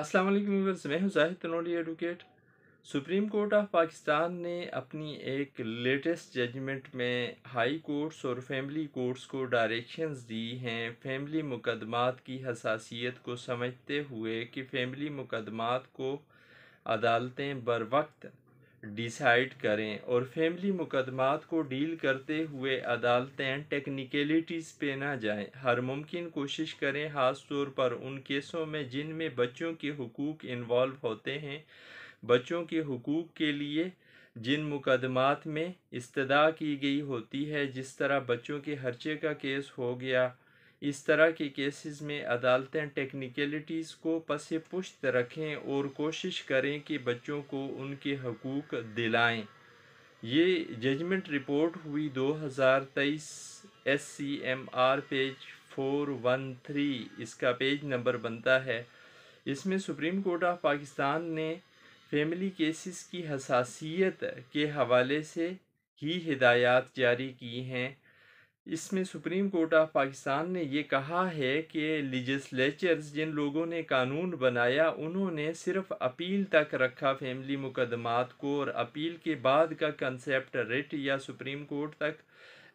अस्सलाम वालेकुम व्यूअर्स मैं हूं Zahid Tanoli advocate supreme court of Pakistan ने अपनी एक लेटेस्ट जजमेंट में हाई कोर्ट्स और फैमिली कोर्ट्स को डायरेक्शंस दी हैं फैमिली मुकदमात की हसासियत को समझते हुए कि फैमिली मुकदमात को अदालतें बर वक्त डिसाइड करें और फैमिली मुकदमात को डील करते हुए अदालतें टेक्निकलिटीज़ पे ना जाएं हर मुमकिन कोशिश करें ख़ास तौर पर उन केसों में जिनमें बच्चों के हकूक़ इन्वॉल्व होते हैं बच्चों के हकूक़ के लिए जिन मुकदमात में इस्तदा की गई होती है जिस तरह बच्चों के हर्चे का केस हो गया इस तरह के केसेस में अदालतें टेक्निकलिटीज़ को पस पुश्त रखें और कोशिश करें कि बच्चों को उनके हकूक़ दिलाएं ये जजमेंट रिपोर्ट हुई 2023 S C M R page 413 इसका पेज नंबर बनता है इसमें सुप्रीम कोर्ट ऑफ पाकिस्तान ने फैमिली केसेस की हसासीत के हवाले से ही हिदायत जारी की हैं इसमें सुप्रीम कोर्ट ऑफ पाकिस्तान ने ये कहा है कि लिजिस्लेचर्स जिन लोगों ने कानून बनाया उन्होंने सिर्फ अपील तक रखा फैमिली मुकदमात को और अपील के बाद का कंसेप्ट रिट या सुप्रीम कोर्ट तक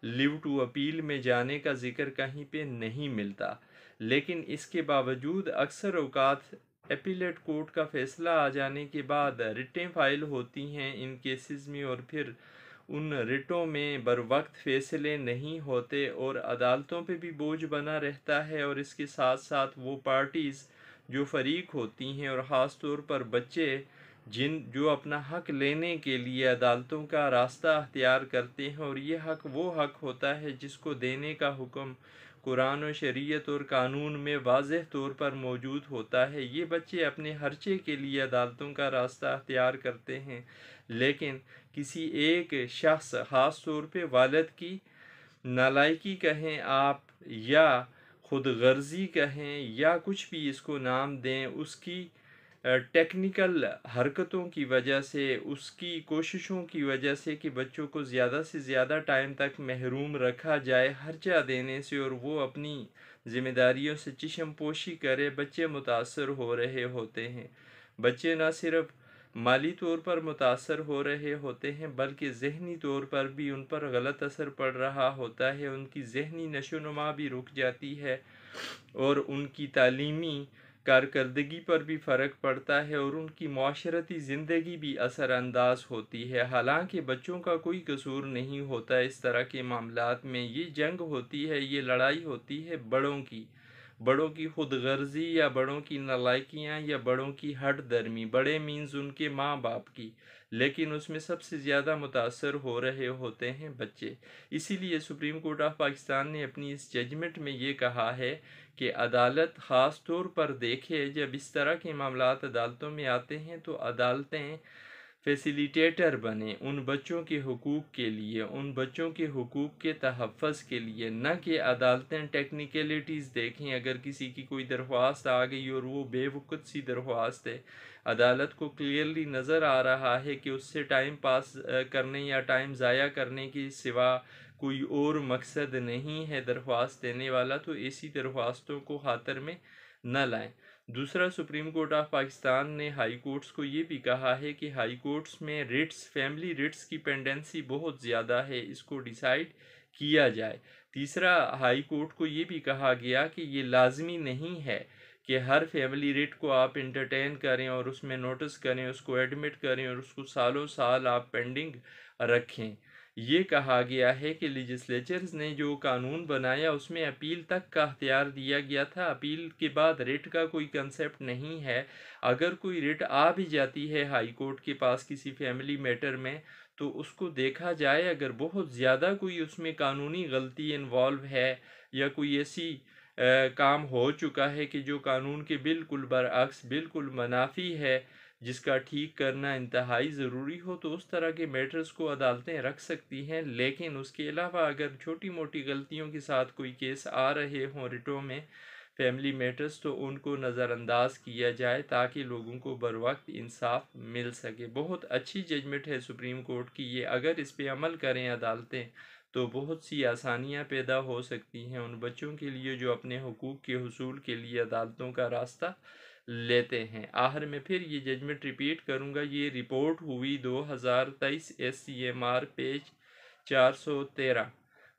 लिव टू अपील में जाने का जिक्र कहीं पे नहीं मिलता लेकिन इसके बावजूद अक्सर अवकात अपीलेट कोर्ट का फैसला आ जाने के बाद रिटें फाइल होती हैं इन केसेस में और फिर उन रिटों में बर वक्त फैसले नहीं होते और अदालतों पे भी बोझ बना रहता है और इसके साथ साथ वो पार्टीज़ जो फरीक होती हैं और ख़ास तौर पर बच्चे जिन जो अपना हक लेने के लिए अदालतों का रास्ता अख्तियार करते हैं और ये हक वो हक होता है जिसको देने का हुक्म कुरान और शरीयत और कानून में वाज तौर पर मौजूद होता है ये बच्चे अपने हर्चे के लिए अदालतों का रास्ता अख्तियार करते हैं लेकिन किसी एक शख्स ख़ास तौर पर वालद की नालायकी कहें आप या खुद गर्जी कहें या कुछ भी इसको नाम दें उसकी टेक्निकल हरकतों की वजह से उसकी कोशिशों की वजह से कि बच्चों को ज़्यादा से ज़्यादा टाइम तक महरूम रखा जाए हर्चा देने से और वो अपनी ज़िम्मेदारियों से चशम पोशी करे बच्चे मुतासर हो रहे होते हैं बच्चे ना सिर्फ माली तौर पर मुतासर हो रहे होते हैं बल्कि जहनी तौर पर भी उन पर गलत असर पड़ रहा होता है उनकी जहनी नशोनुमा भी रुक जाती है और उनकी तालीमी कारकर्दगी पर भी फ़र्क पड़ता है और उनकी माशरती ज़िंदगी भी असरानंदाज होती है हालांकि बच्चों का कोई कसूर नहीं होता इस तरह के मामला में ये जंग होती है ये लड़ाई होती है बड़ों की बड़ों की खुद गर्जी या बड़ों की नलाइकियाँ या बड़ों की हट दर्मी बड़े मीन्स उनके माँ बाप की लेकिन उसमें सबसे ज़्यादा मुतासर हो रहे होते हैं बच्चे इसीलिए सुप्रीम कोर्ट ऑफ पाकिस्तान ने अपनी इस जजमेंट में ये कहा है कि अदालत ख़ास तौर पर देखे जब इस तरह के मामला अदालतों में आते हैं तो अदालतें फैसिलिटेटर बने उन बच्चों के हकूक़ के लिए उन बच्चों के हकूक़ के तहफ़ के लिए न कि अदालतें टेक्निकलिटीज़ देखें अगर किसी की कोई दरख्वास्त आ गई और वो बेवकत सी दरख्वास्त है अदालत को क्लियरली नज़र आ रहा है कि उससे टाइम पास करने या टाइम ज़ाया करने के सिवा कोई और मकसद नहीं है दरख्वास्त देने वाला तो ऐसी दरख्वास्तों को खातर में न लाएँ दूसरा सुप्रीम कोर्ट ऑफ पाकिस्तान ने हाई कोर्ट्स को ये भी कहा है कि हाई कोर्ट्स में रिट्स फैमिली रिट्स की पेंडेंसी बहुत ज़्यादा है इसको डिसाइड किया जाए तीसरा हाई कोर्ट को ये भी कहा गया कि ये लाजमी नहीं है कि हर फैमिली रेट को आप इंटरटेन करें और उसमें नोटिस करें उसको एडमिट करें और उसको सालों साल आप पेंडिंग रखें ये कहा गया है कि लेजिस्लेचर्स ने जो कानून बनाया उसमें अपील तक का अख्तियार दिया गया था अपील के बाद रिट का कोई कंसेप्ट नहीं है अगर कोई रिट आ भी जाती है हाई कोर्ट के पास किसी फैमिली मैटर में तो उसको देखा जाए अगर बहुत ज़्यादा कोई उसमें कानूनी गलती इन्वॉल्व है या कोई ऐसी आ, काम हो चुका है कि जो कानून के बिल्कुल बरअक्स बिल्कुल मुनाफी है जिसका ठीक करना इंतहाई ज़रूरी हो तो उस तरह के मैटर्स को अदालतें रख सकती हैं लेकिन उसके अलावा अगर छोटी मोटी गलतियों के साथ कोई केस आ रहे हों रिटों में फैमिली मैटर्स तो उनको नज़रअंदाज किया जाए ताकि लोगों को बर वक्त इंसाफ मिल सके बहुत अच्छी जजमेंट है सुप्रीम कोर्ट की ये अगर इस पर अमल करें अदालतें तो बहुत सी आसानियां पैदा हो सकती हैं उन बच्चों के लिए जो अपने हकूक़ के हसूल के लिए अदालतों का रास्ता लेते हैं आखिर में फिर ये जजमेंट रिपीट करूँगा ये रिपोर्ट हुई दो हज़ार तेईस S C M R page चार सौ तेरह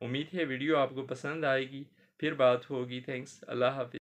उम्मीद है वीडियो आपको पसंद आएगी फिर बात होगी थैंक्स अल्लाह हाफि